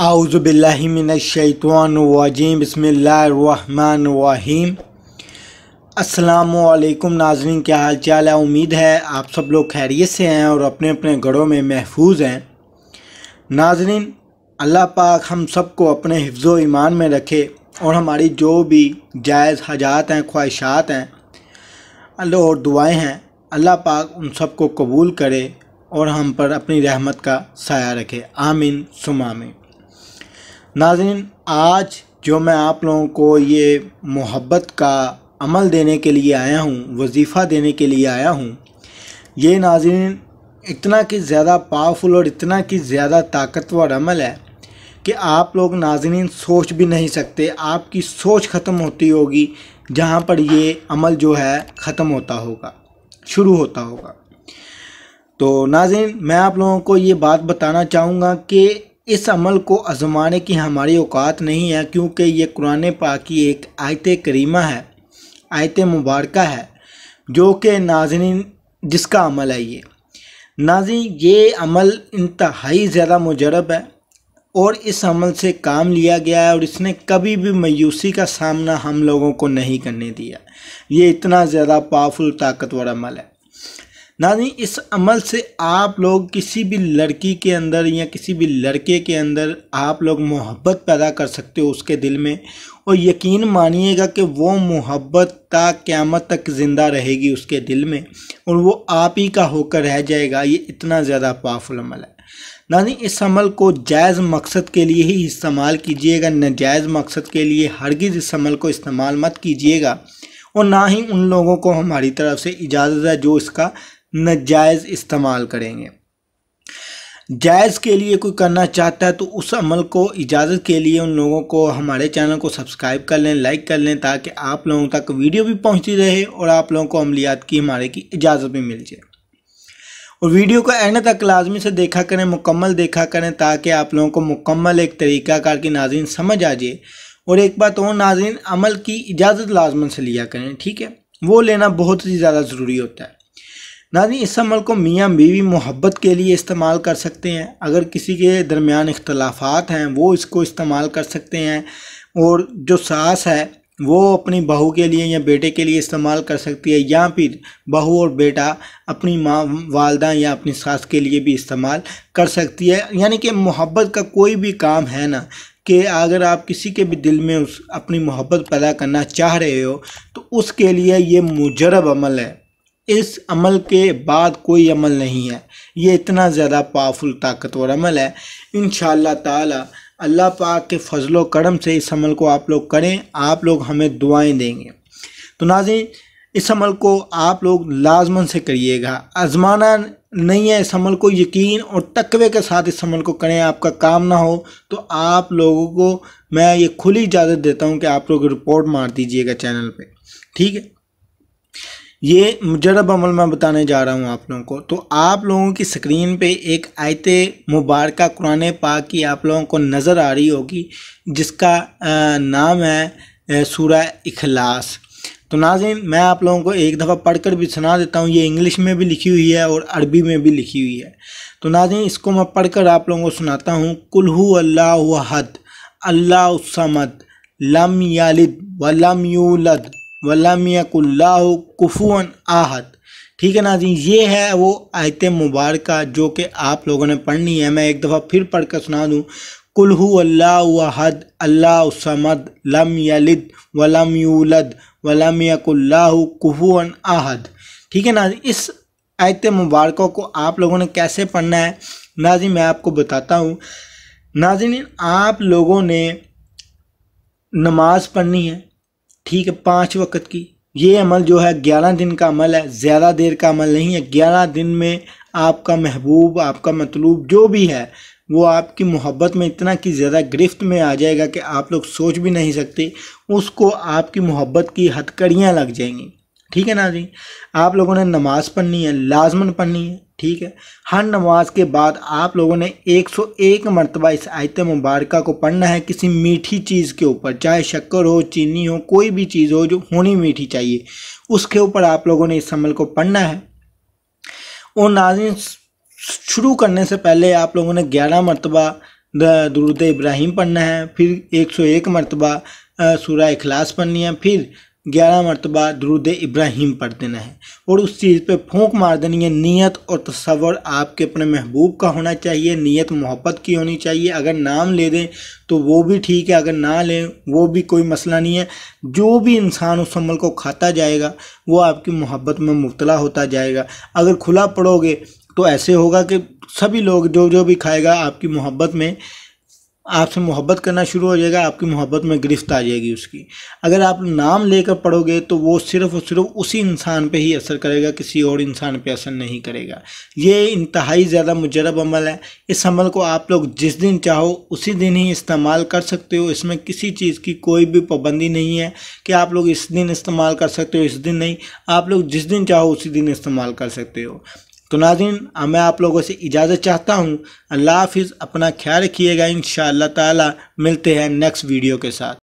आउज़बिल्लिमिनशैतवानवाजीम बसमीम असलकुम नाजरीन क्या हाल चाल है उम्मीद है आप सब लोग खैरियत से हैं और अपने अपने घरों में महफूज हैं नाजरीन अल्लाह पाक हम सबको अपने हिफ्ज़ ईमान में रखे और हमारी जो भी जायज़ हजात हैं ख्वाहिशात हैं और दुआएँ हैं अल्लाह पाक उन सबको कबूल करे और हम पर अपनी रहमत का साया रखे आमिन सुमामिन नाजिन आज जो मैं आप लोगों को ये मोहब्बत का अमल देने के लिए आया हूँ वजीफ़ा देने के लिए आया हूँ ये नाजिन इतना कि ज़्यादा पावरफुल और इतना कि ज़्यादा ताकतवर अमल है कि आप लोग नाजिन सोच भी नहीं सकते आपकी सोच ख़त्म होती होगी जहाँ पर ये अमल जो है ख़त्म होता होगा शुरू होता होगा तो नाजिन मैं आप लोगों को ये बात बताना चाहूँगा कि इस अमल को आजमाने की हमारी औकात नहीं है क्योंकि ये कुरान पा की एक आयत करीमा है आयत मुबारक है जो कि नाजन जिसका अमल है ये नाजी ये अमल इंतहाई ज़्यादा मुजरब है और इस अमल से काम लिया गया है और इसने कभी भी मायूसी का सामना हम लोगों को नहीं करने दिया ये इतना ज़्यादा पावरफुल ताकतवर अमल है नानी इस अमल से आप लोग किसी भी लड़की के अंदर या किसी भी लड़के के अंदर आप लोग मोहब्बत पैदा कर सकते हो उसके दिल में और यकीन मानिएगा कि वो मोहब्बत ता क़्यामत तक ज़िंदा रहेगी उसके दिल में और वो आप ही का होकर रह जाएगा ये इतना ज़्यादा पावरफुल अमल है नानी इस अमल को जायज़ मकसद के लिए ही इस्तेमाल कीजिएगा नजायज़ मकसद के लिए हरगिज़ इस अमल को इस्तेमाल मत कीजिएगा और ना ही उन लोगों को हमारी तरफ से इजाज़त है जो इसका नजायज़ इस्तेमाल करेंगे जायज़ के लिए कोई करना चाहता है तो उस अमल को इजाज़त के लिए उन लोगों को हमारे चैनल को सब्सक्राइब कर लें लाइक कर लें ताकि आप लोगों तक वीडियो भी पहुंचती रहे और आप लोगों को अमलियात की हमारे की इजाज़त भी मिल जाए और वीडियो को एंड तक लाजमी से देखा करें मुकम्मल देखा करें ताकि आप लोगों को मुकम्मल एक तरीक़ाकार की नाजिन समझ आ जाए और एक बात और नाजिन अमल की इजाज़त लाजमन से लिया करें ठीक है वो लेना बहुत ही ज़्यादा ज़रूरी होता है नाजी इस अमल को मियाँ बीवी मोहब्बत के लिए इस्तेमाल कर सकते हैं अगर किसी के दरमियान इख्तलाफात हैं वो इसको इस्तेमाल कर सकते हैं और जो सास है वो अपनी बहू के लिए या बेटे के लिए इस्तेमाल कर सकती है या फिर बहू और बेटा अपनी माँ वालदा या अपनी सास के लिए भी इस्तेमाल कर सकती है यानी कि मोहब्बत का कोई भी काम है ना कि अगर आप किसी के भी दिल में उस अपनी मोहब्बत पैदा करना चाह रहे हो तो उसके लिए ये मुजरब अमल है इस अमल के बाद कोई अमल नहीं है ये इतना ज़्यादा पावरफुल ताकतवर अमल है इन ताला अल्लाह पाक के फजलो करम से इस अमल को आप लोग करें आप लोग हमें दुआएं देंगे तो नाजिन इस अमल को आप लोग लाजमन से करिएगा आजमाना नहीं है इस अमल को यकीन और तकवे के साथ इस अमल को करें आपका काम ना हो तो आप लोगों को मैं ये खुली इजाज़त देता हूँ कि आप लोग रिपोर्ट मार दीजिएगा चैनल पर ठीक है ये मुजरब अमल मैं बताने जा रहा हूँ आप लोगों को तो आप लोगों की स्क्रीन पे एक आयत मुबारक कुरान पाक की आप लोगों को नज़र आ रही होगी जिसका नाम है सूरह इखलास तो नाजिन मैं आप लोगों को एक दफ़ा पढ़कर भी सुना देता हूँ ये इंग्लिश में भी लिखी हुई है और अरबी में भी लिखी हुई है तो नाजिम इसको मैं पढ़कर आप लोगों को सुनाता हूँ कुल्हू अल्लाह हद अल्लाह उसमद लम यालिद व लम यूलद वलमियाकुल्ला कुफुअन आहद ठीक है नाजी ये है वो आयत मुबारक जो कि आप लोगों ने पढ़नी है मैं एक दफ़ा फिर पढ़ कर सुना दूँ कुल्हू अल्लाहद अल्लाहमद लम यलिद वलम यूलद वलम यकुल्ला आहद ठीक है नाजी इस आयत मुबारकों को आप लोगों ने कैसे पढ़ना है नाजी मैं आपको बताता हूँ नाजिन आप लोगों ने नमाज़ पढ़नी है ठीक है पाँच वक्त की ये अमल जो है ग्यारह दिन का अमल है ज़्यादा देर का अमल नहीं है ग्यारह दिन में आपका महबूब आपका मतलूब जो भी है वो आपकी मोहब्बत में इतना कि ज़्यादा गिरफ्त में आ जाएगा कि आप लोग सोच भी नहीं सकते उसको आपकी मोहब्बत की हथकड़ियाँ लग जाएंगी ठीक है ना जी आप लोगों ने नमाज़ पढ़नी है लाजमन पढ़नी है ठीक है हर नमाज के बाद आप लोगों ने 101 मरतबा इस आयत मुबारक को पढ़ना है किसी मीठी चीज़ के ऊपर चाहे शक्कर हो चीनी हो कोई भी चीज़ हो जो होनी मीठी चाहिए उसके ऊपर आप लोगों ने इस अमल को पढ़ना है और नाजिन शुरू करने से पहले आप लोगों ने ग्यारह मरतबा दुरुद इब्राहिम पढ़ना है फिर एक सौ एक मरतबा सूर्य अखलास पढ़नी है फिर ग्यारह मरतबा दरुद इब्राहिम पढ़ देना है और उस चीज़ पे फूंक मार देनी है नीयत और तस्वर आपके अपने महबूब का होना चाहिए नीयत मोहब्बत की होनी चाहिए अगर नाम ले दें तो वो भी ठीक है अगर ना लें वो भी कोई मसला नहीं है जो भी इंसान उस अमल को खाता जाएगा वो आपकी मोहब्बत में मुबतला होता जाएगा अगर खुला पढ़ोगे तो ऐसे होगा कि सभी लोग जो जो भी खाएगा आपकी मोहब्बत में आपसे मोहब्बत करना शुरू हो जाएगा आपकी मोहब्बत में गिरफ्त आ जाएगी उसकी अगर आप नाम लेकर पढ़ोगे तो वो सिर्फ़ और सिर्फ उसी इंसान पे ही असर करेगा किसी और इंसान पे असर नहीं करेगा ये इंतहाई ज़्यादा मुजरब अमल है इस अमल को आप लोग जिस दिन चाहो उसी दिन ही इस्तेमाल कर सकते हो इसमें किसी चीज़ की कोई भी पाबंदी नहीं है कि आप लोग इस दिन इस्तेमाल कर सकते हो इस दिन नहीं आप लोग जिस दिन चाहो उसी दिन इस्तेमाल कर सकते हो तो नाजिन मैं आप लोगों से इजाज़त चाहता हूँ अल्लाह हाफिज़ अपना ख्याल रखिएगा इन शाह तलते हैं नेक्स्ट वीडियो के साथ